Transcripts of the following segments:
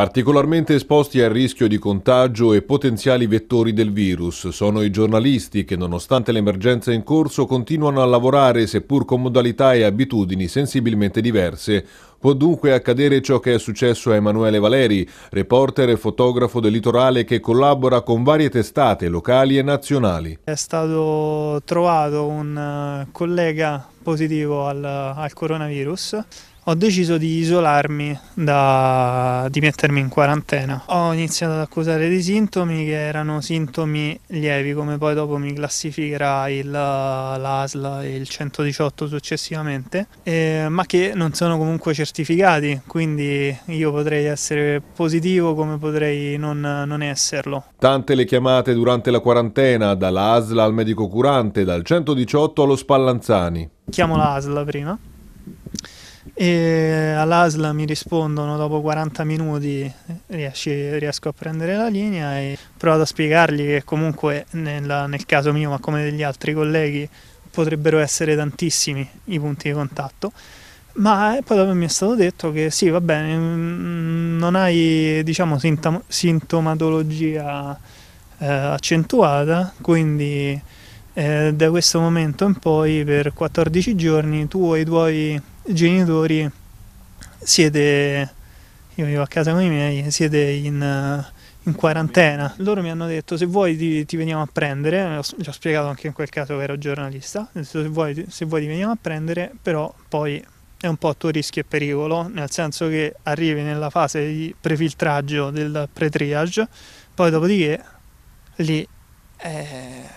Particolarmente esposti al rischio di contagio e potenziali vettori del virus sono i giornalisti che nonostante l'emergenza in corso continuano a lavorare seppur con modalità e abitudini sensibilmente diverse. Può dunque accadere ciò che è successo a Emanuele Valeri, reporter e fotografo del litorale che collabora con varie testate locali e nazionali. È stato trovato un eh, collega positivo al, al coronavirus ho deciso di isolarmi, da, di mettermi in quarantena. Ho iniziato ad accusare dei sintomi che erano sintomi lievi, come poi dopo mi classificherà il, l'ASL e il 118 successivamente, eh, ma che non sono comunque certificati, quindi io potrei essere positivo come potrei non, non esserlo. Tante le chiamate durante la quarantena, dall'ASL al medico curante, dal 118 allo Spallanzani. Chiamo l'ASL prima e all'ASLA mi rispondono dopo 40 minuti eh, riesci, riesco a prendere la linea e provo a spiegargli che comunque nella, nel caso mio ma come degli altri colleghi potrebbero essere tantissimi i punti di contatto ma eh, poi dopo mi è stato detto che sì va bene mm, non hai diciamo sintom sintomatologia eh, accentuata quindi eh, da questo momento in poi per 14 giorni tu e i tuoi genitori siete, io vivo a casa con i miei, siete in, eh, in quarantena. Loro mi hanno detto se vuoi ti, ti veniamo a prendere, eh, gli ho spiegato anche in quel caso che ero giornalista, detto, se, vuoi, se vuoi ti veniamo a prendere, però poi è un po' a tuo rischio e pericolo, nel senso che arrivi nella fase di prefiltraggio del pre-triage, poi dopodiché lì è eh,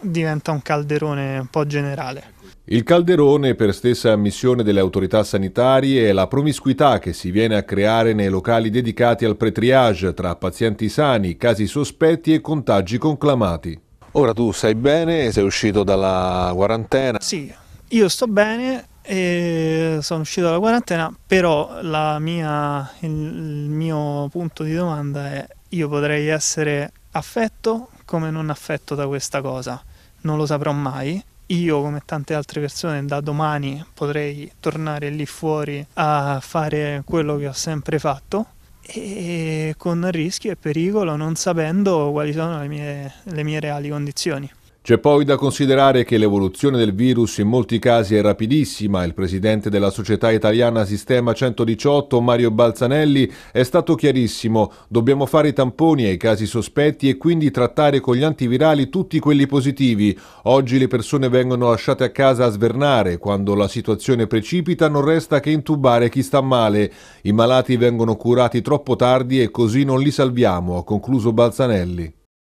diventa un calderone un po' generale. Il calderone, per stessa ammissione delle autorità sanitarie, è la promiscuità che si viene a creare nei locali dedicati al pretriage tra pazienti sani, casi sospetti e contagi conclamati. Ora tu stai bene, sei uscito dalla quarantena? Sì, io sto bene e sono uscito dalla quarantena, però mia, il mio punto di domanda è io potrei essere affetto come non affetto da questa cosa. Non lo saprò mai. Io, come tante altre persone, da domani potrei tornare lì fuori a fare quello che ho sempre fatto e con rischio e pericolo, non sapendo quali sono le mie, le mie reali condizioni. C'è poi da considerare che l'evoluzione del virus in molti casi è rapidissima. Il presidente della Società Italiana Sistema 118, Mario Balzanelli, è stato chiarissimo. Dobbiamo fare i tamponi ai casi sospetti e quindi trattare con gli antivirali tutti quelli positivi. Oggi le persone vengono lasciate a casa a svernare. Quando la situazione precipita non resta che intubare chi sta male. I malati vengono curati troppo tardi e così non li salviamo, ha concluso Balzanelli.